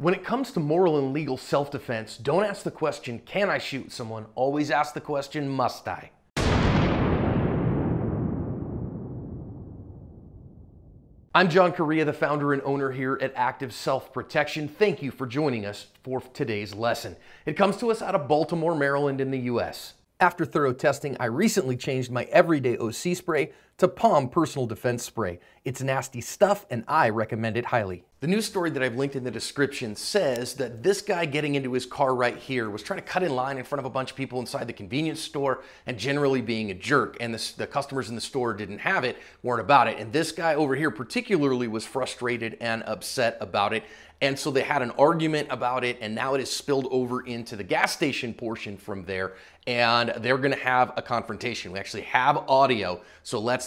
When it comes to moral and legal self defense, don't ask the question, can I shoot someone? Always ask the question, must I? I'm John Correa, the founder and owner here at Active Self Protection. Thank you for joining us for today's lesson. It comes to us out of Baltimore, Maryland, in the US. After thorough testing, I recently changed my everyday OC spray to Palm Personal Defense Spray. It's nasty stuff and I recommend it highly. The news story that I've linked in the description says that this guy getting into his car right here was trying to cut in line in front of a bunch of people inside the convenience store and generally being a jerk. And the customers in the store didn't have it, weren't about it. And this guy over here particularly was frustrated and upset about it. And so they had an argument about it, and now it is spilled over into the gas station portion from there. And they're gonna have a confrontation. We actually have audio, so let's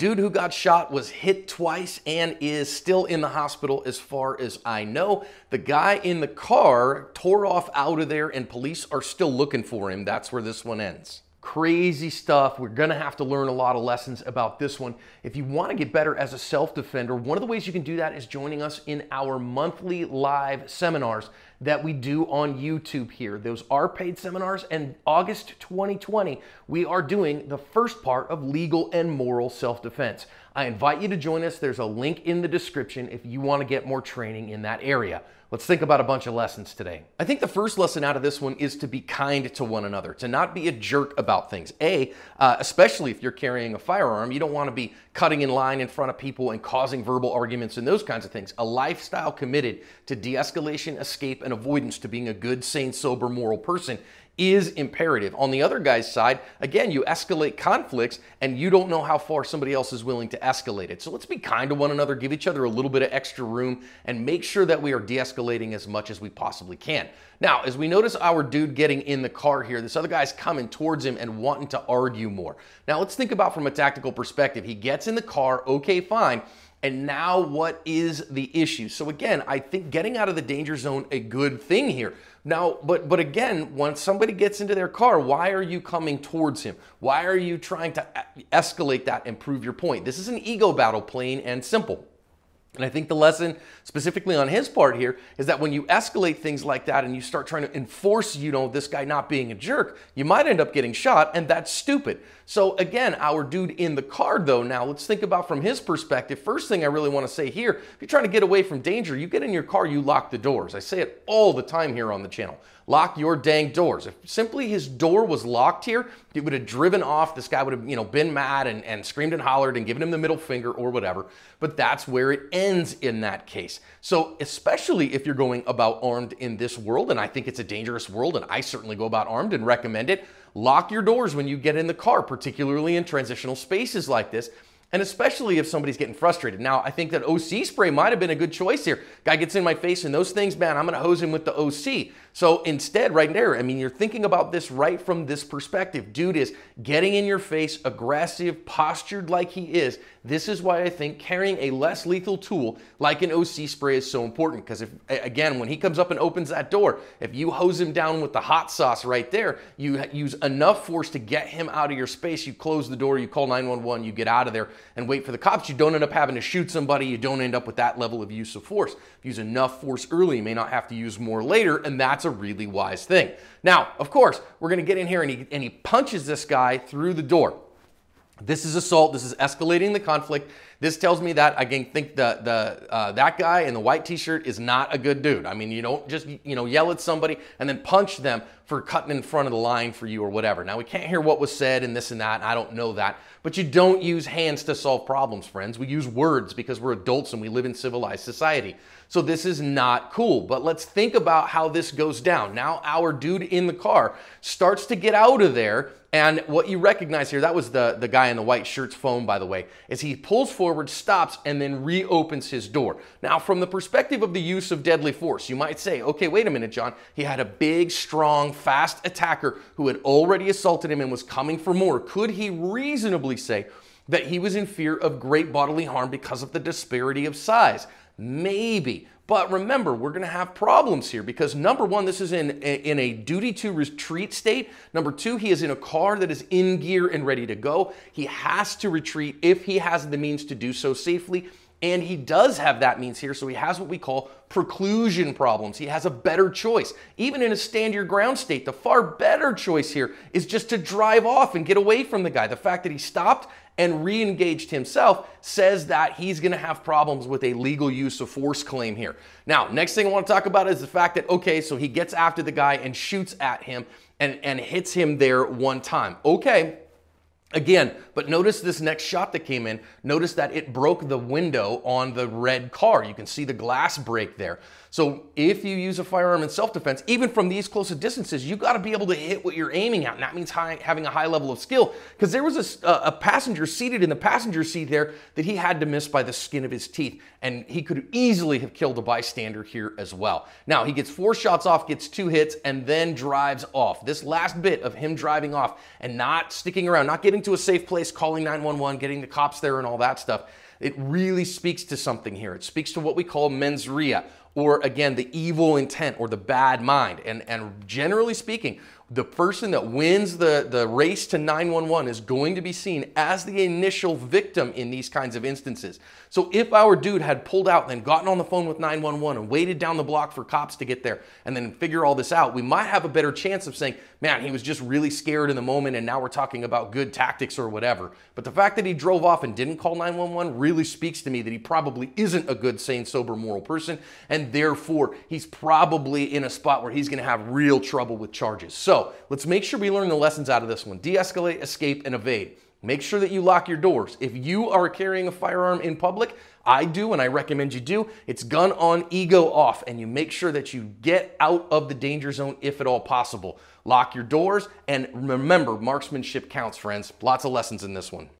dude who got shot was hit twice and is still in the hospital as far as I know. The guy in the car tore off out of there and police are still looking for him. That's where this one ends crazy stuff. We're going to have to learn a lot of lessons about this one. If you want to get better as a self defender, one of the ways you can do that is joining us in our monthly live seminars that we do on YouTube here. Those are paid seminars, and August 2020, we are doing the first part of legal and moral self defense. I invite you to join us. There's a link in the description if you want to get more training in that area. Let's think about a bunch of lessons today. I think the first lesson out of this one is to be kind to one another, to not be a jerk about things. A, uh, especially if you're carrying a firearm, you don't want to be cutting in line in front of people and causing verbal arguments and those kinds of things. A lifestyle committed to de escalation, escape, and an avoidance to being a good, sane, sober, moral person is imperative. On the other guy's side, again, you escalate conflicts and you don't know how far somebody else is willing to escalate it. So let's be kind to one another, give each other a little bit of extra room, and make sure that we are de escalating as much as we possibly can. Now, as we notice our dude getting in the car here, this other guy's coming towards him and wanting to argue more. Now, let's think about from a tactical perspective. He gets in the car, okay, fine. And now what is the issue? So again, I think getting out of the danger zone a good thing here. Now, but but again, once somebody gets into their car, why are you coming towards him? Why are you trying to escalate that and prove your point? This is an ego battle, plain and simple. And I think the lesson specifically on his part here is that when you escalate things like that and you start trying to enforce, you know, this guy not being a jerk, you might end up getting shot and that's stupid. So again, our dude in the card though, now let's think about from his perspective. First thing I really want to say here, if you're trying to get away from danger, you get in your car, you lock the doors. I say it all the time here on the channel. Lock your dang doors. If simply his door was locked here, it would have driven off. This guy would have, you know, been mad and, and screamed and hollered and given him the middle finger or whatever. But that's where it ends ends in that case. So especially if you're going about armed in this world, and I think it's a dangerous world, and I certainly go about armed and recommend it, lock your doors when you get in the car, particularly in transitional spaces like this and especially if somebody's getting frustrated. Now, I think that OC spray might have been a good choice here. Guy gets in my face and those things, man, I'm going to hose him with the OC. So instead, right there, I mean, you're thinking about this right from this perspective. Dude is getting in your face, aggressive, postured like he is. This is why I think carrying a less lethal tool like an OC spray is so important. Because if, again, when he comes up and opens that door, if you hose him down with the hot sauce right there, you use enough force to get him out of your space. You close the door, you call 911, you get out of there and wait for the cops, you don't end up having to shoot somebody. You don't end up with that level of use of force. Use enough force early, you may not have to use more later, and that's a really wise thing. Now, of course, we're gonna get in here and he, and he punches this guy through the door. This is assault, this is escalating the conflict, this tells me that I think the, the uh, that guy in the white t-shirt is not a good dude. I mean, you don't just you know yell at somebody and then punch them for cutting in front of the line for you or whatever. Now we can't hear what was said and this and that. And I don't know that, but you don't use hands to solve problems, friends. We use words because we're adults and we live in civilized society. So this is not cool. But let's think about how this goes down. Now our dude in the car starts to get out of there, and what you recognize here that was the the guy in the white shirt's phone, by the way, is he pulls forward forward stops and then reopens his door. Now, from the perspective of the use of deadly force, you might say, okay, wait a minute, John. He had a big, strong, fast attacker who had already assaulted him and was coming for more. Could he reasonably say that he was in fear of great bodily harm because of the disparity of size? Maybe. But remember, we're going to have problems here because number one, this is in, in a duty to retreat state. Number two, he is in a car that is in gear and ready to go. He has to retreat if he has the means to do so safely. And he does have that means here, so he has what we call preclusion problems. He has a better choice. Even in a stand your ground state, the far better choice here is just to drive off and get away from the guy. The fact that he stopped and re engaged himself says that he's going to have problems with a legal use of force claim here. Now, next thing I want to talk about is the fact that, okay, so he gets after the guy and shoots at him and, and hits him there one time. Okay, Again, but notice this next shot that came in. Notice that it broke the window on the red car. You can see the glass break there. So if you use a firearm in self-defense, even from these close of distances, you got to be able to hit what you're aiming at. And that means high, having a high level of skill because there was a, a passenger seated in the passenger seat there that he had to miss by the skin of his teeth. And he could easily have killed a bystander here as well. Now he gets four shots off, gets two hits, and then drives off. This last bit of him driving off and not sticking around, not getting getting to a safe place, calling 911, getting the cops there, and all that stuff. It really speaks to something here. It speaks to what we call mens rea, or again, the evil intent or the bad mind. And, and generally speaking, the person that wins the, the race to 911 is going to be seen as the initial victim in these kinds of instances. So if our dude had pulled out, and gotten on the phone with 911 and waited down the block for cops to get there and then figure all this out, we might have a better chance of saying, man, he was just really scared in the moment and now we're talking about good tactics or whatever. But the fact that he drove off and didn't call 911 really speaks to me that he probably isn't a good, sane, sober, moral person. And therefore, he's probably in a spot where he's going to have real trouble with charges. So so let's make sure we learn the lessons out of this one. De-escalate, escape, and evade. Make sure that you lock your doors. If you are carrying a firearm in public, I do and I recommend you do, it's gun on, ego off, and you make sure that you get out of the danger zone if at all possible. Lock your doors and remember marksmanship counts, friends. Lots of lessons in this one.